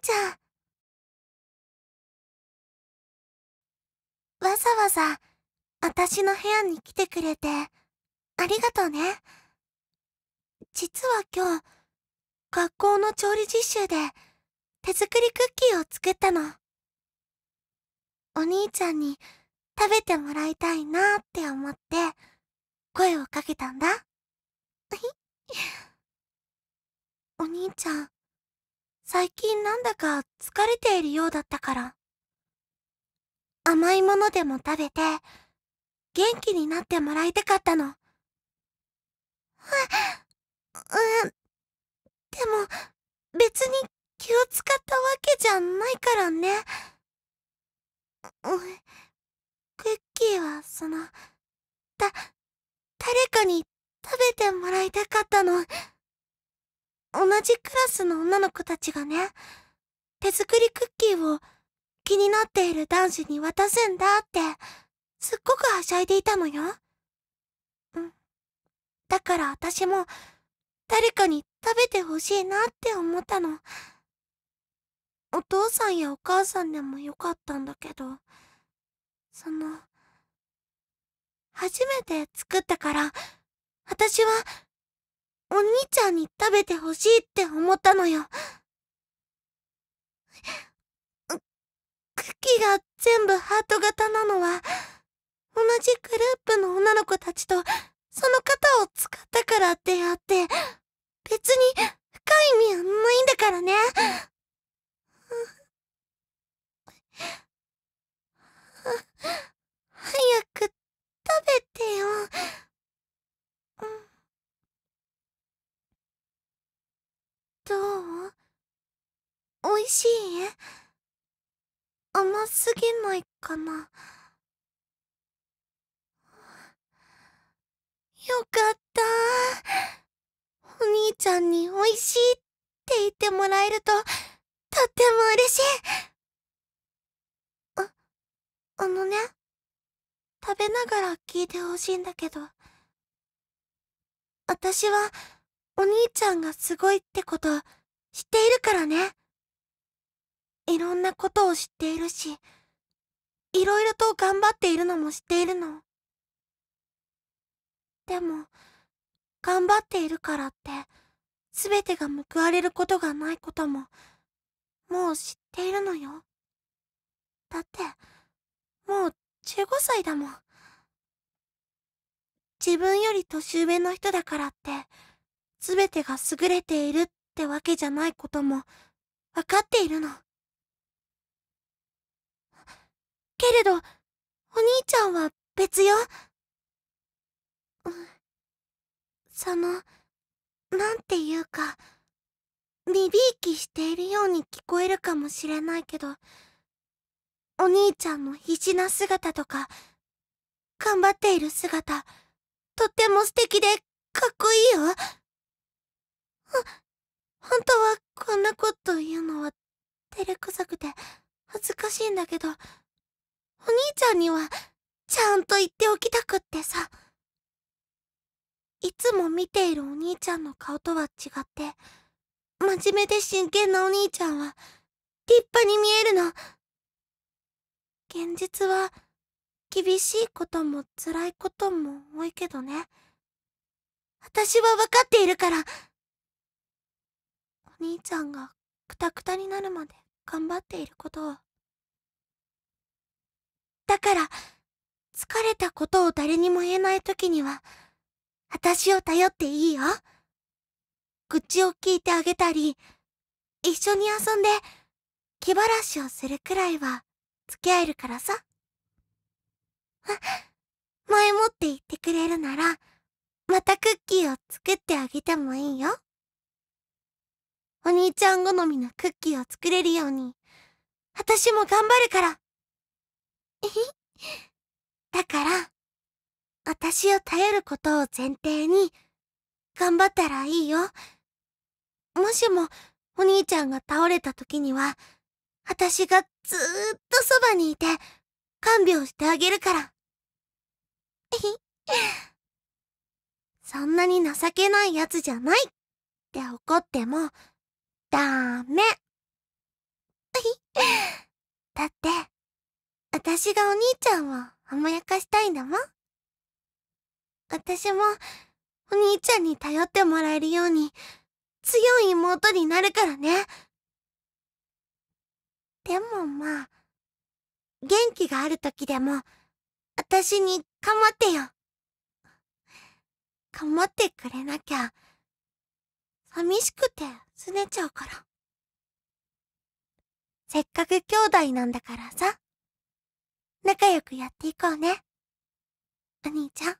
ちゃん。わざわざ、あたしの部屋に来てくれて、ありがとうね。実は今日、学校の調理実習で、手作りクッキーを作ったの。お兄ちゃんに食べてもらいたいなって思って、声をかけたんだ。お兄ちゃん、最近なんだか疲れているようだったから。甘いものでも食べて、元気になってもらいたかったの。う、うん。でも、別に気を使ったわけじゃないからね。うん。クッキーは、その、た、誰かに食べてもらいたかったの。同じクラスの女の子たちがね、手作りクッキーを気になっている男子に渡すんだって、すっごくはしゃいでいたのよ。うん。だから私も、誰かに食べてほしいなって思ったの。お父さんやお母さんでもよかったんだけど、その、初めて作ったから、私は、お兄ちゃんに食べてほしいって思ったのよ。茎が全部ハート型なのは、同じグループの女の子たちと、その肩を使ったからであって、別に深い意味はないんだからね。美味しい甘すぎないかな。よかった。お兄ちゃんに美味しいって言ってもらえると、とっても嬉しい。あ、あのね、食べながら聞いてほしいんだけど、私は、お兄ちゃんがすごいってこと、知っているからね。いろんなことを知っているし、いろいろと頑張っているのも知っているの。でも、頑張っているからって、すべてが報われることがないことも、もう知っているのよ。だって、もう15歳だもん。自分より年上の人だからって、すべてが優れているってわけじゃないことも、わかっているの。けれど、お兄ちゃんは別よ。その、なんていうか、ビビーキしているように聞こえるかもしれないけど、お兄ちゃんの必死な姿とか、頑張っている姿、とっても素敵で、かっこいいよ。ほ、本当はこんなこと言うのは、照れくさくて、恥ずかしいんだけど、お兄ちゃんにはちゃんと言っておきたくってさいつも見ているお兄ちゃんの顔とは違って真面目で真剣なお兄ちゃんは立派に見えるの現実は厳しいことも辛いことも多いけどね私は分かっているからお兄ちゃんがくたくたになるまで頑張っていることをだから、疲れたことを誰にも言えない時には、私を頼っていいよ。愚痴を聞いてあげたり、一緒に遊んで、気晴らしをするくらいは、付き合えるからさ。前もって言ってくれるなら、またクッキーを作ってあげてもいいよ。お兄ちゃん好みのクッキーを作れるように、私も頑張るから。だから、私を頼ることを前提に、頑張ったらいいよ。もしも、お兄ちゃんが倒れた時には、私がずーっとそばにいて、看病してあげるから。そんなに情けないやつじゃないって怒っても、ダメ。だって、私がお兄ちゃんを甘やかしたいんだもん。私も、お兄ちゃんに頼ってもらえるように、強い妹になるからね。でもまあ、元気がある時でも、私にかまってよ。かまってくれなきゃ、寂しくて拗ねちゃうから。せっかく兄弟なんだからさ。仲良くやっていこうね。お兄ちゃん。